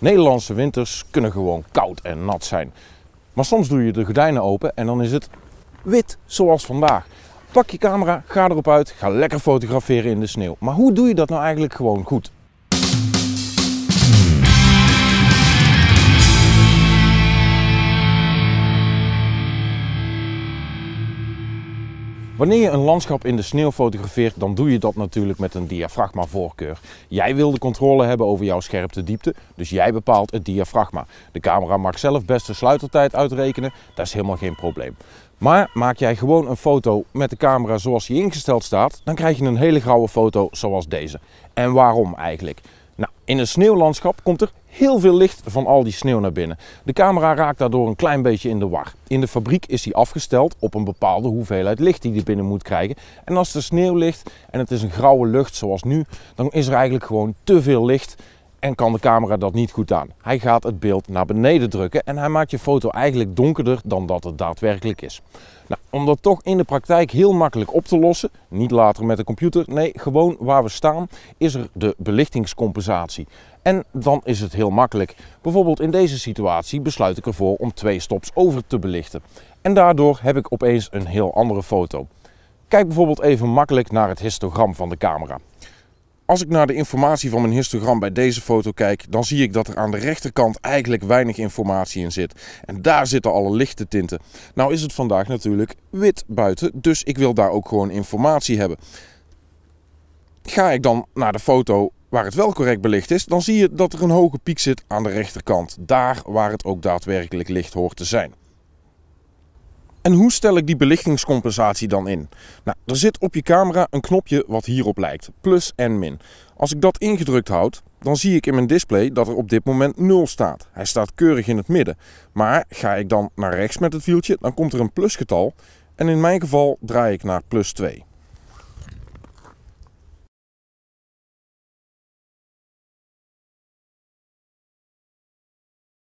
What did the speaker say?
Nederlandse winters kunnen gewoon koud en nat zijn. Maar soms doe je de gordijnen open en dan is het wit, zoals vandaag. Pak je camera, ga erop uit, ga lekker fotograferen in de sneeuw. Maar hoe doe je dat nou eigenlijk gewoon goed? Wanneer je een landschap in de sneeuw fotografeert, dan doe je dat natuurlijk met een diafragma voorkeur. Jij wil de controle hebben over jouw scherpte diepte, dus jij bepaalt het diafragma. De camera mag zelf best de sluitertijd uitrekenen, dat is helemaal geen probleem. Maar maak jij gewoon een foto met de camera zoals die ingesteld staat, dan krijg je een hele grauwe foto zoals deze. En waarom eigenlijk? Nou, in een sneeuwlandschap komt er heel veel licht van al die sneeuw naar binnen. De camera raakt daardoor een klein beetje in de war. In de fabriek is die afgesteld op een bepaalde hoeveelheid licht die die binnen moet krijgen. En als er sneeuw ligt en het is een grauwe lucht zoals nu, dan is er eigenlijk gewoon te veel licht en kan de camera dat niet goed aan. Hij gaat het beeld naar beneden drukken en hij maakt je foto eigenlijk donkerder dan dat het daadwerkelijk is. Nou, om dat toch in de praktijk heel makkelijk op te lossen, niet later met de computer, nee, gewoon waar we staan, is er de belichtingscompensatie. En dan is het heel makkelijk. Bijvoorbeeld in deze situatie besluit ik ervoor om twee stops over te belichten. En daardoor heb ik opeens een heel andere foto. Kijk bijvoorbeeld even makkelijk naar het histogram van de camera. Als ik naar de informatie van mijn histogram bij deze foto kijk, dan zie ik dat er aan de rechterkant eigenlijk weinig informatie in zit. En daar zitten alle lichte tinten. Nou is het vandaag natuurlijk wit buiten, dus ik wil daar ook gewoon informatie hebben. Ga ik dan naar de foto waar het wel correct belicht is, dan zie je dat er een hoge piek zit aan de rechterkant. Daar waar het ook daadwerkelijk licht hoort te zijn. En hoe stel ik die belichtingscompensatie dan in? Nou, er zit op je camera een knopje wat hierop lijkt, plus en min. Als ik dat ingedrukt houd, dan zie ik in mijn display dat er op dit moment 0 staat. Hij staat keurig in het midden. Maar ga ik dan naar rechts met het wieltje, dan komt er een plusgetal. En in mijn geval draai ik naar plus 2.